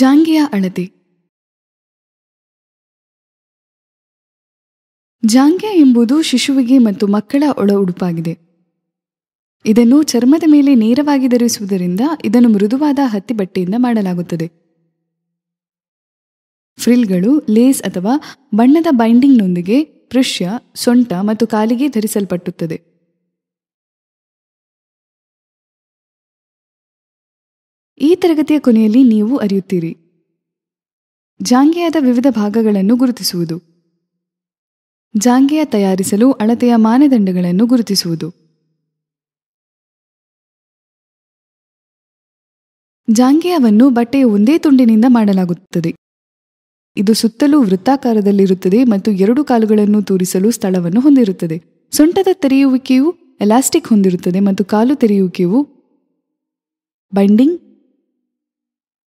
ಜಾಂಗಿಯ ಅಳತೆ ಜಾಂಗೆ ಎಂಬುದು ಶಿಶುವಿಗೆ ಮತ್ತು ಮಕ್ಕಳ ಒಳ ಉಡುಪಾಗಿದೆ ಇದನ್ನು ಚರ್ಮದ ಮೇಲೆ ನೇರವಾಗಿ ಧರಿಸುವುದರಿಂದ ಇದನ್ನು ಮೃದುವಾದ ಹತ್ತಿ ಬಟ್ಟೆಯಿಂದ ಮಾಡಲಾಗುತ್ತದೆ ಫ್ರಿಲ್ಗಳು ಲೇಸ್ ಅಥವಾ ಬಣ್ಣದ ಬೈಂಡಿಂಗ್ನೊಂದಿಗೆ ಪೃಶ್ಯ ಸೊಂಟ ಮತ್ತು ಕಾಲಿಗೆ ಧರಿಸಲ್ಪಟ್ಟುತ್ತದೆ ಈ ತರಗತಿಯ ಕೊನೆಯಲ್ಲಿ ನೀವು ಅರಿಯುತ್ತೀರಿ ಜಾಂಘೆಯದ ವಿವಿಧ ಭಾಗಗಳನ್ನು ಗುರುತಿಸುವುದು ಜಾಂಗೆಯ ತಯಾರಿಸಲು ಅಳತೆಯ ಮಾನದಂಡಗಳನ್ನು ಗುರುತಿಸುವುದು ಜಾಂಗೆಯವನ್ನು ಬಟ್ಟೆಯ ಒಂದೇ ತುಂಡಿನಿಂದ ಮಾಡಲಾಗುತ್ತದೆ ಇದು ಸುತ್ತಲೂ ವೃತ್ತಾಕಾರದಲ್ಲಿರುತ್ತದೆ ಮತ್ತು ಎರಡು ಕಾಲುಗಳನ್ನು ತೂರಿಸಲು ಸ್ಥಳವನ್ನು ಹೊಂದಿರುತ್ತದೆ ಸೊಂಟದ ತೆರೆಯುವಿಕೆಯು ಎಲಾಸ್ಟಿಕ್ ಹೊಂದಿರುತ್ತದೆ ಮತ್ತು ಕಾಲು ತೆರೆಯುವಿಕೆಯು ಬೈಂಡಿಂಗ್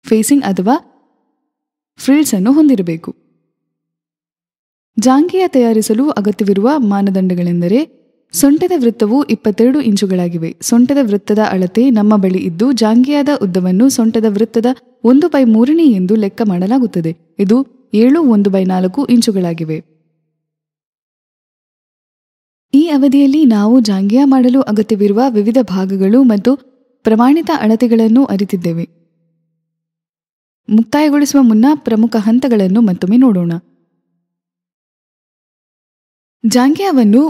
ಫೇಸಿಂಗ್ ಅಥವಾ ಫ್ರಿಲ್ಸ್ ಅನ್ನು ಹೊಂದಿರಬೇಕು ಜಾಂಗಿಯ ತಯಾರಿಸಲು ಅಗತ್ಯವಿರುವ ಮಾನದಂಡಗಳೆಂದರೆ ಸೊಂಟದ ವೃತ್ತವು ಇಪ್ಪತ್ತೆರಡು ಇಂಚುಗಳಾಗಿವೆ ಸೊಂಟದ ವೃತ್ತದ ಅಳತೆ ನಮ್ಮ ಬಳಿ ಇದ್ದು ಜಾಂಗಿಯಾದ ಉದ್ದವನ್ನು ಸೊಂಟದ ವೃತ್ತದ ಒಂದು ಬೈ ಮೂರನೇ ಎಂದು ಲೆಕ್ಕ ಮಾಡಲಾಗುತ್ತದೆ ಇದು ಏಳು ಒಂದು ಬೈ ನಾಲ್ಕು ಇಂಚುಗಳಾಗಿವೆ ಈ ಅವಧಿಯಲ್ಲಿ ನಾವು ಜಾಂಗಿಯಾ ಮಾಡಲು ಅಗತ್ಯವಿರುವ ವಿವಿಧ ಭಾಗಗಳು ಮತ್ತು ಪ್ರಮಾಣಿತ ಅಳತೆಗಳನ್ನು ಅರಿತಿದ್ದೇವೆ ಮುಕ್ತಾಯಗೊಳಿಸುವ ಮುನ್ನ ಪ್ರಮುಖ ಹಂತಗಳನ್ನು ಮತ್ತೊಮ್ಮೆ ನೋಡೋಣ ಜಾಂಗ್ಯಾವನ್ನು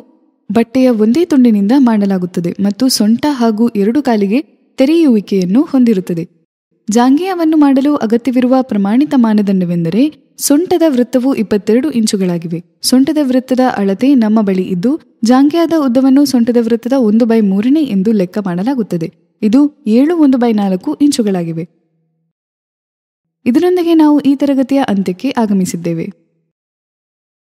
ಬಟ್ಟೆಯ ಒಂದೇ ತುಂಡಿನಿಂದ ಮಾಡಲಾಗುತ್ತದೆ ಮತ್ತು ಸೊಂಟ ಹಾಗೂ ಎರಡು ಕಾಲಿಗೆ ತೆರೆಯುವಿಕೆಯನ್ನು ಹೊಂದಿರುತ್ತದೆ ಜಾಂಗಿಯಾವನ್ನು ಮಾಡಲು ಅಗತ್ಯವಿರುವ ಪ್ರಮಾಣಿತ ಮಾನದಂಡವೆಂದರೆ ಸೊಂಟದ ವೃತ್ತವು ಇಪ್ಪತ್ತೆರಡು ಇಂಚುಗಳಾಗಿವೆ ಸೊಂಟದ ವೃತ್ತದ ಅಳತೆ ನಮ್ಮ ಬಳಿ ಇದ್ದು ಜಾಂಗ್ಯಾದ ಉದ್ದವನ್ನು ಸೊಂಟದ ವೃತ್ತದ ಒಂದು ಬೈ ಮೂರನೇ ಎಂದು ಲೆಕ್ಕ ಮಾಡಲಾಗುತ್ತದೆ ಇದು ಏಳು ಒಂದು ಬೈ ನಾಲ್ಕು ಇಂಚುಗಳಾಗಿವೆ ಇದರೊಂದಿಗೆ ನಾವು ಈ ತರಗತಿಯ ಅಂತ್ಯಕ್ಕೆ ಆಗಮಿಸಿದ್ದೇವೆ